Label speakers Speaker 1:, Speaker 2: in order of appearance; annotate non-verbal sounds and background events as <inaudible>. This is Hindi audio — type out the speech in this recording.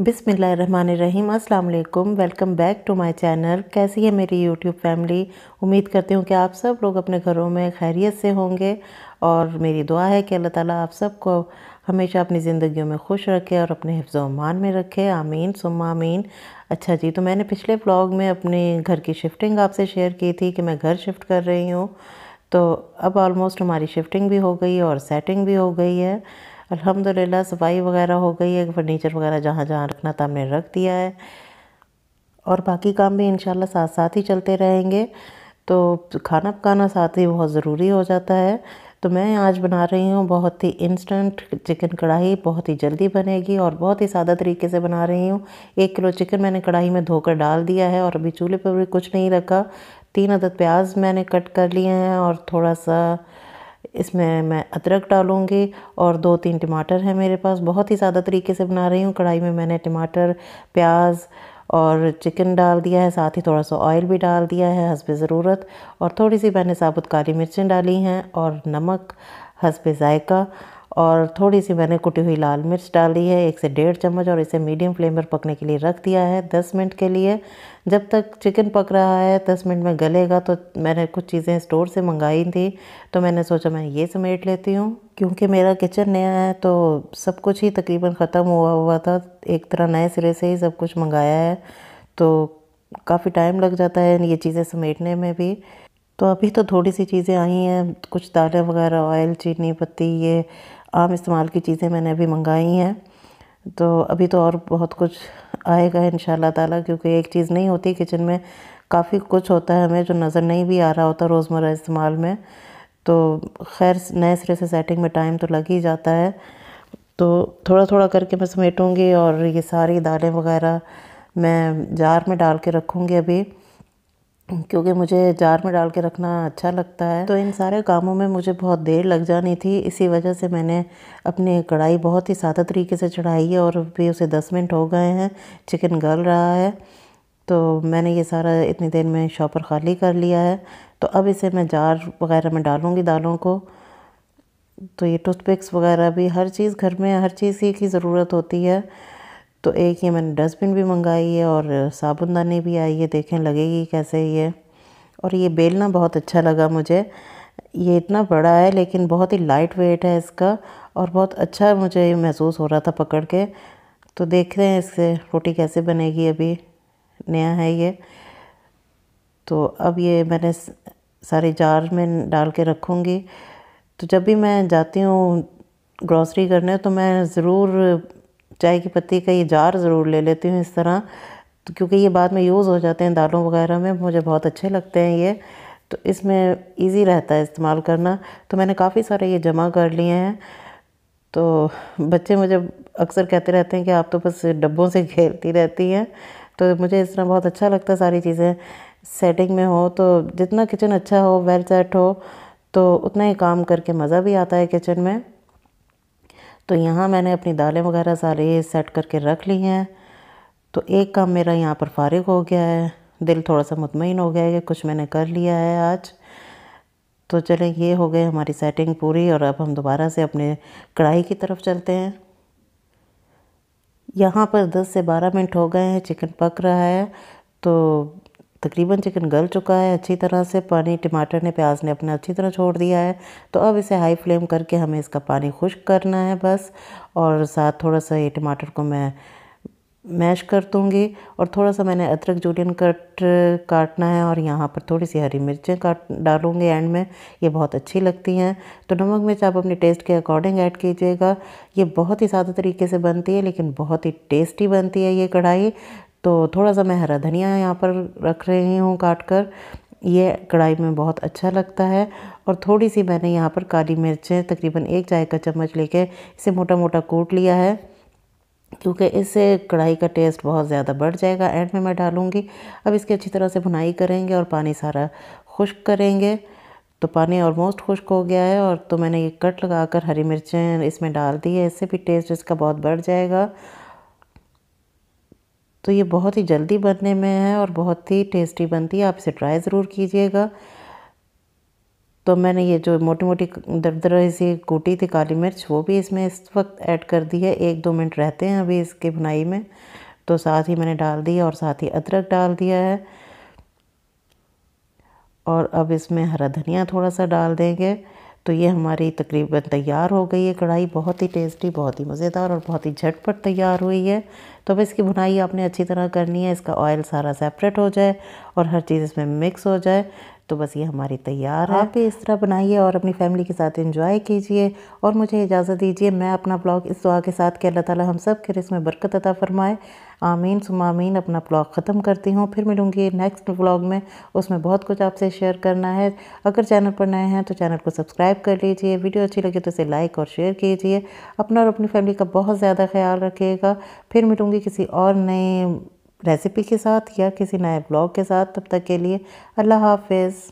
Speaker 1: बिसमीम अल्लाम welcome back to my channel कैसी है मेरी यूट्यूब फैमिली उम्मीद करती हूँ कि आप सब लोग अपने घरों में खैरियत से होंगे और मेरी दुआ है कि अल्लाह ताला आप सबको हमेशा अपनी ज़िंदगियों में खुश रखे और अपने हिफ्ज़ मान में रखे आमीन सुम आमीन अच्छा जी तो मैंने पिछले ब्लॉग में अपने घर की शिफ्टिंग आपसे शेयर की थी कि मैं घर शिफ्ट कर रही हूँ तो अब ऑलमोस्ट हमारी शिफ्टिंग भी हो गई और सेटिंग भी हो गई है अल्हम्दुलिल्लाह सफाई वगैरह हो गई है फर्नीचर वगैरह जहाँ जहाँ रखना था हमने रख दिया है और बाकी काम भी इन साथ साथ ही चलते रहेंगे तो खाना पकाना साथ ही बहुत ज़रूरी हो जाता है तो मैं आज बना रही हूँ बहुत ही इंस्टेंट चिकन कढ़ाई बहुत ही जल्दी बनेगी और बहुत ही सादा तरीके से बना रही हूँ एक किलो चिकन मैंने कढ़ाई में धोकर डाल दिया है और अभी चूल्हे पर भी कुछ नहीं रखा तीन अदद प्याज मैंने कट कर लिए हैं और थोड़ा सा इसमें मैं अदरक डालूँगी और दो तीन टमाटर हैं मेरे पास बहुत ही ज़्यादा तरीके से बना रही हूँ कढ़ाई में मैंने टमाटर प्याज और चिकन डाल दिया है साथ ही थोड़ा सा ऑयल भी डाल दिया है हसब ज़रूरत और थोड़ी सी मैंने साबुत काली मिर्चें डाली हैं और नमक हसब ज़ायका और थोड़ी सी मैंने कुटी हुई लाल मिर्च डाली है एक से डेढ़ चम्मच और इसे मीडियम फ्लेम पर पकने के लिए रख दिया है दस मिनट के लिए जब तक चिकन पक रहा है दस मिनट में गलेगा तो मैंने कुछ चीज़ें स्टोर से मंगाई थी तो मैंने सोचा मैं ये समेट लेती हूँ क्योंकि मेरा किचन नया है तो सब कुछ ही तकरीबन ख़त्म हुआ हुआ था एक तरह नए सिरे से ही सब कुछ मंगाया है तो काफ़ी टाइम लग जाता है ये चीज़ें समेटने में भी तो अभी तो थोड़ी सी चीज़ें आई हैं कुछ दालें वगैरह ऑयल चीनी पत्ती ये आम इस्तेमाल की चीज़ें मैंने अभी मंगाई हैं तो अभी तो और बहुत कुछ आएगा इन ताला क्योंकि एक चीज़ नहीं होती किचन में काफ़ी कुछ होता है हमें जो नज़र नहीं भी आ रहा होता रोज़मर्रा इस्तेमाल में तो खैर नए सिरे से सेटिंग में टाइम तो लग ही जाता है तो थोड़ा थोड़ा करके मैं समेटूँगी और ये सारी दालें वगैरह मैं जार में डाल के रखूँगी अभी क्योंकि मुझे जार में डाल के रखना अच्छा लगता है तो इन सारे कामों में मुझे बहुत देर लग जानी थी इसी वजह से मैंने अपनी कढ़ाई बहुत ही सादा तरीके से चढ़ाई है और भी उसे दस मिनट हो गए हैं चिकन गल रहा है तो मैंने ये सारा इतनी देर में शॉपर खाली कर लिया है तो अब इसे मैं जार वगैरह में डालूँगी दालों को तो ये टूथपिक्स वगैरह भी हर चीज़ घर में हर चीज़ की ज़रूरत होती है तो एक ये मैंने डस्टबिन भी मंगाई है और साबुनदानी भी आई है देखें लगेगी कैसे ये और ये बेलना बहुत अच्छा लगा मुझे ये इतना बड़ा है लेकिन बहुत ही लाइट वेट है इसका और बहुत अच्छा मुझे महसूस हो रहा था पकड़ के तो देख रहे हैं इससे रोटी कैसे बनेगी अभी नया है ये तो अब ये मैंने सारे जार में डाल के रखूँगी तो जब भी मैं जाती हूँ ग्रॉसरी करने तो मैं ज़रूर चाय की पत्ती का ये जार ज़रूर ले लेती हूँ इस तरह तो क्योंकि ये बाद में यूज़ हो जाते हैं दालों वगैरह में मुझे बहुत अच्छे लगते हैं ये तो इसमें इजी रहता है इस्तेमाल करना तो मैंने काफ़ी सारे ये जमा कर लिए हैं तो बच्चे मुझे अक्सर कहते रहते हैं कि आप तो बस डब्बों से <laughs> खेलती रहती हैं तो मुझे इस तरह बहुत अच्छा लगता है सारी चीज़ें सेटिंग में हो तो जितना किचन अच्छा हो वेल सेट हो तो उतना ही काम करके मज़ा भी आता है किचन में तो यहाँ मैंने अपनी दालें वगैरह सारे सेट करके रख ली हैं तो एक काम मेरा यहाँ पर फारिग हो गया है दिल थोड़ा सा मुतमिन हो गया है कि कुछ मैंने कर लिया है आज तो चले ये हो गए हमारी सेटिंग पूरी और अब हम दोबारा से अपने कढ़ाई की तरफ चलते हैं यहाँ पर 10 से 12 मिनट हो गए हैं चिकन पक रहा है तो तकरीबन चिकन गल चुका है अच्छी तरह से पानी टमाटर ने प्याज ने अपना अच्छी तरह छोड़ दिया है तो अब इसे हाई फ्लेम करके हमें इसका पानी खुश्क करना है बस और साथ थोड़ा सा ये टमाटर को मैं मैश कर दूँगी और थोड़ा सा मैंने अदरक जूलियन कट काटना है और यहाँ पर थोड़ी सी हरी मिर्चें काट डालूँगी एंड में ये बहुत अच्छी लगती हैं तो नमक मिर्च आप अपने टेस्ट के अकॉर्डिंग ऐड कीजिएगा ये बहुत ही सादा तरीके से बनती है लेकिन बहुत ही टेस्टी बनती है ये कढ़ाई तो थोड़ा सा मैं हरा धनिया यहाँ पर रख रही हूँ काट कर ये कढ़ाई में बहुत अच्छा लगता है और थोड़ी सी मैंने यहाँ पर काली मिर्चें तकरीबन एक चाय का चम्मच लेके इसे मोटा मोटा कूट लिया है क्योंकि इससे कढ़ाई का टेस्ट बहुत ज़्यादा बढ़ जाएगा एंड में मैं डालूँगी अब इसकी अच्छी तरह से भुनाई करेंगे और पानी सारा खुश्क करेंगे तो पानी ऑलमोस्ट खुश्क हो गया है और तो मैंने ये कट लगा कर हरी मिर्चें इसमें डाल दी है इससे भी टेस्ट इसका बहुत बढ़ जाएगा तो ये बहुत ही जल्दी बनने में है और बहुत ही टेस्टी बनती है आप इसे ट्राई ज़रूर कीजिएगा तो मैंने ये जो मोटी मोटी दरदरा सी कूटी थी काली मिर्च वो भी इसमें इस वक्त ऐड कर दी है एक दो मिनट रहते हैं अभी इसके बुनाई में तो साथ ही मैंने डाल दिया और साथ ही अदरक डाल दिया है और अब इसमें हरा धनिया थोड़ा सा डाल देंगे तो ये हमारी तकरीबन तैयार हो गई है कढ़ाई बहुत ही टेस्टी बहुत ही मज़ेदार और बहुत ही झटपट तैयार हुई है तो अब इसकी भुनाई आपने अच्छी तरह करनी है इसका ऑयल सारा सेपरेट हो जाए और हर चीज़ इसमें मिक्स हो जाए तो बस ये हमारी तैयार है आप इस तरह बनाइए और अपनी फैमिली के साथ इंजॉय कीजिए और मुझे इजाज़त दीजिए मैं अपना ब्लॉग इस दुआ के साथ के अल्लाह ताला हम सब के इसमें बरकत अता फरमाए आमीन सुमामीन अपना ब्लॉग ख़त्म करती हूँ फिर मिलूँगी नेक्स्ट ब्लॉग में उसमें बहुत कुछ आपसे शेयर करना है अगर चैनल पर नए हैं तो चैनल को सब्सक्राइब कर लीजिए वीडियो अच्छी लगे तो इसे लाइक और शेयर कीजिए अपना और अपनी फैमिली का बहुत ज़्यादा ख्याल रखिएगा फिर मिलूँगी किसी और नए रेसिपी के साथ या किसी नए ब्लॉग के साथ तब तक के लिए अल्लाह हाफिज़